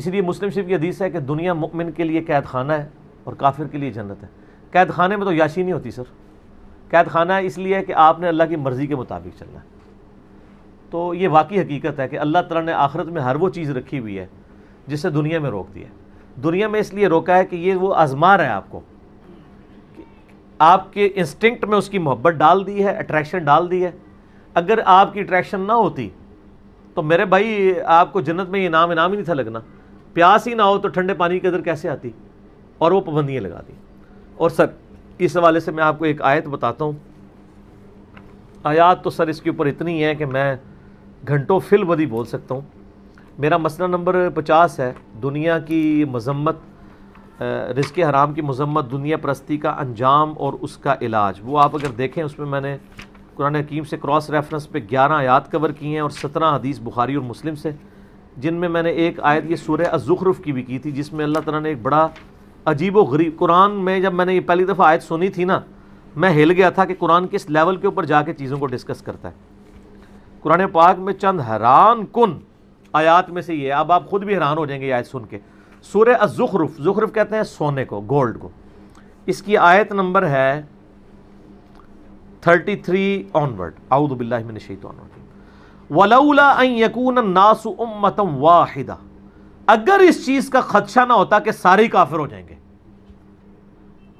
इसलिए मुस्लिम शरीफ की हदीस है कि दुनिया मुमिन के लिए कैद खाना है और काफिर के लिए जन्नत है कैद खाने में तो याशी नहीं होती सर कैद खाना इसलिए है कि आपने अल्लाह की मर्ज़ी के मुताबिक चलना है तो ये वाकई हकीकत है कि अल्लाह तला ने आखरत में हर वो चीज़ रखी हुई है जिससे दुनिया में रोक दिया है दुनिया में इसलिए रोका है कि ये वो आजमा रहा है आपको आपके इंस्टिंक्ट में उसकी मोहब्बत डाल दी है अट्रैक्शन डाल दी है अगर आपकी अट्रैक्शन ना होती तो मेरे भाई आपको जन्नत में ये इनाम इनाम ही नहीं था लगना प्यास ही ना हो तो ठंडे पानी की कदर कैसे आती और वो पाबंदियाँ लगा दी और सर इस हवाले से मैं आपको एक आयत बताता हूँ आयात तो सर इसके ऊपर इतनी है कि मैं घंटों फिल बदी बोल सकता हूँ मेरा मसला नंबर पचास है दुनिया की मजम्मत रिज़ हराम की मजम्मत दुनिया परस्ती का अंजाम और उसका इलाज वो आप अगर देखें उसमें मैंने कुरान हकीम से क्रॉस रेफरेंस पे ग्यारह आयात कवर किए हैं और सत्रह हदीस बुखारी और मुस्लिम से जिनमें मैंने एक आयत ये सूर्य अजुखरफ की भी की थी जिसमें अल्लाह तला ने एक बड़ा अजीब व गरीब कुरान में जब मैंने ये पहली दफ़ा आयत सुनी थी ना मैं हिल गया था कि कुरान किस लेवल के ऊपर जाके चीज़ों को डिस्कस करता है कुरान पाक में चंद हैरान कन आयात में से ये अब आप खुद भी हैरान हो जाएंगे आयत सुन के सूर अजुखरफ ज़ुखरुफ कहते हैं सोने को गोल्ड को इसकी आयत नंबर है थर्टी थ्री ऑनवर्ड आउदबिल्लाशत ऑनवर्ड वलौला वाहिदा अगर इस चीज का खदशा ना होता कि सारे काफिर हो जाएंगे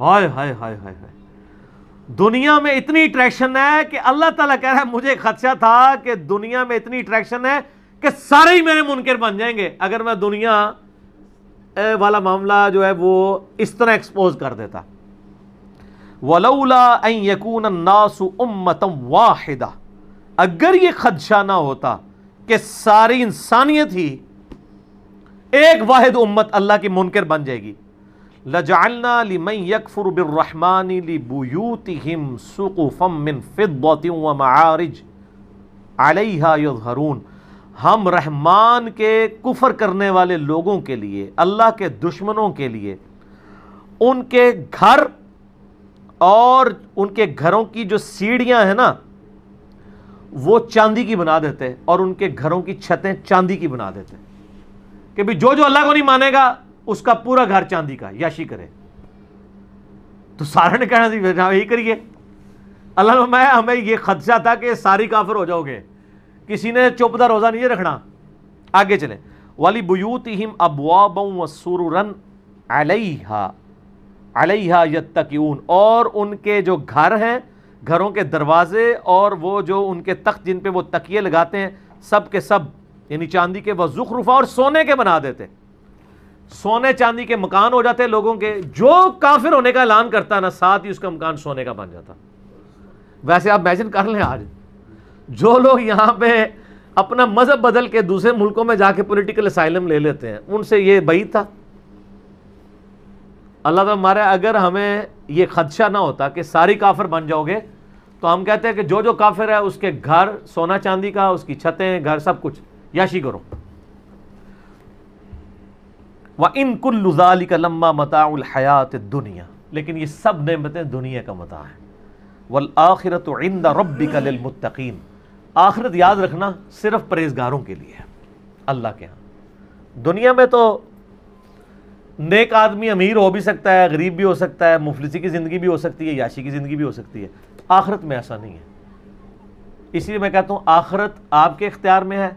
हाय हाय हाय हाय हाय दुनिया में इतनी अट्रैक्शन है कि अल्लाह ताला कह रहा है मुझे खदशा था कि दुनिया में इतनी अट्रैक्शन है कि सारे ही मेरे मुनकर बन जाएंगे अगर मैं दुनिया वाला मामला जो है वो इस तरह एक्सपोज कर देता वलौला यकून नासु उम्मतम वाहिदा अगर ये खदशा ना होता कि सारी इंसानियत ही एक वाहिद उम्मत अल्लाह की मुनकर बन जाएगी लजालना लिमई यकफुर हम रहमान के कुफर करने वाले लोगों के लिए अल्लाह के दुश्मनों के लिए उनके घर और उनके घरों की जो सीढ़ियां हैं ना वो चांदी की बना देते हैं और उनके घरों की छतें चांदी की बना देते हैं कि भाई जो जो अल्लाह को नहीं मानेगा उसका पूरा घर चांदी का याशी करे तो सारा ने कहना थी हाँ, यही करिए अल्लाह मैं हमें ये खदशा था कि सारी काफिर हो जाओगे किसी ने चुपदा रोज़ा नहीं रखना आगे चले वाली बुयूत हिम अबवाब सुरन अलैहा अलैहा यत्तकीन और उनके जो घर हैं घरों के दरवाजे और वो जो उनके तख्त जिन पे वो तकिए लगाते हैं सब के सब यानी चांदी के वह जुख रुफा और सोने के बना देते सोने चांदी के मकान हो जाते लोगों के जो काफिर होने का ऐलान करता है ना साथ ही उसका मकान सोने का बन जाता वैसे आप मैजिन कर लें आज जो लोग यहाँ पे अपना मज़हब बदल के दूसरे मुल्कों में जाके पॉलिटिकल असाइलम ले लेते हैं उनसे ये बही था अल्लाह तो हमारे अगर हमें ये खदशा ना होता कि सारी काफिर बन जाओगे तो हम कहते हैं कि जो जो काफिर है उसके घर सोना चांदी का उसकी छतें घर सब कुछ याशी करो व इन कुल्लुजाली का लम्बा मताउल हयात दुनिया लेकिन ये सब नमतें दुनिया का मता है वल आखिरत इंद रबी का लमतकीन आखिरत याद रखना सिर्फ परहेजगारों के लिए है अल्लाह के यहाँ दुनिया में तो नेक आदमी अमीर हो भी सकता है गरीब भी हो सकता है मुफलिसी की ज़िंदगी भी हो सकती है याशी की ज़िंदगी भी हो सकती है आखरत में ऐसा नहीं है इसलिए मैं कहता हूँ आखरत आपके इख्तियार में है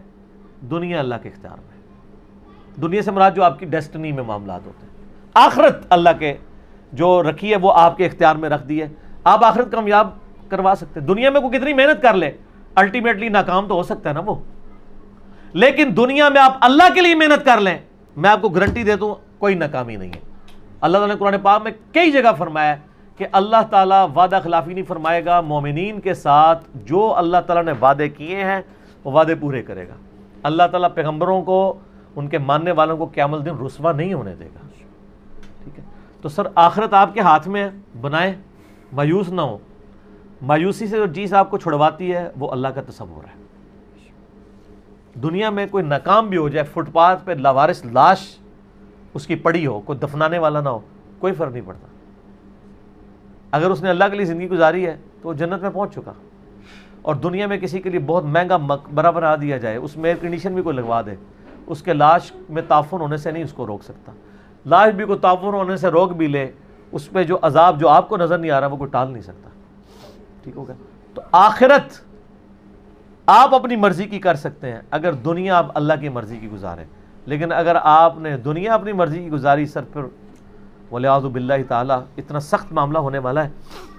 दुनिया अल्लाह के इख्तियार में दुनिया से मराज जो आपकी डेस्टनी में मामला होते हैं आखरत अल्लाह के जो रखी है वो आपके इख्तियार में रख दी है आप आखरत कामयाब करवा सकते हैं दुनिया में कोई कितनी मेहनत कर ले अल्टीमेटली नाकाम तो हो सकता है ना वो लेकिन दुनिया में आप अल्लाह के लिए मेहनत कर लें मैं आपको गारंटी देता हूँ कोई नाकामी नहीं है अल्लाह ताला ने कुरान पाक में कई जगह फरमाया कि अल्लाह ताला वादा खिलाफी नहीं फरमाएगा मोमिन के साथ जो अल्लाह ताला ने वादे किए हैं वो वादे पूरे करेगा अल्लाह ताला पैगम्बरों को उनके मानने वालों को क्यामल दिन रसवा नहीं होने देगा ठीक है तो सर आखिरत आपके हाथ में है बनाए मायूस ना हो मायूसी से जो चीज़ आपको छुड़वाती है वो अल्लाह का तस्वर है दुनिया में कोई नाकाम भी हो जाए फुटपाथ पे लावारिस लाश उसकी पड़ी हो कोई दफनाने वाला ना हो कोई फ़र्क नहीं पड़ता अगर उसने अल्लाह के लिए ज़िंदगी गुजारी है तो वो जन्नत में पहुंच चुका और दुनिया में किसी के लिए बहुत महंगा मकबरा बना दिया जाए उसमें एयर कंडीशन भी कोई लगवा दे उसके लाश में ताफुन होने से नहीं उसको रोक सकता लाश भी को ताफुन होने से रोक भी ले उस पर जो अजाब जो आपको नज़र नहीं आ रहा वो कोई टाल नहीं सकता ठीक हो गया तो आखिरत आप अपनी मर्ज़ी की कर सकते हैं अगर दुनिया आप अल्लाह की मर्ज़ी की गुजारें लेकिन अगर आपने दुनिया अपनी मर्ज़ी की गुजारी सर पर वलियाज़बिल्ला ताली इतना सख्त मामला होने वाला है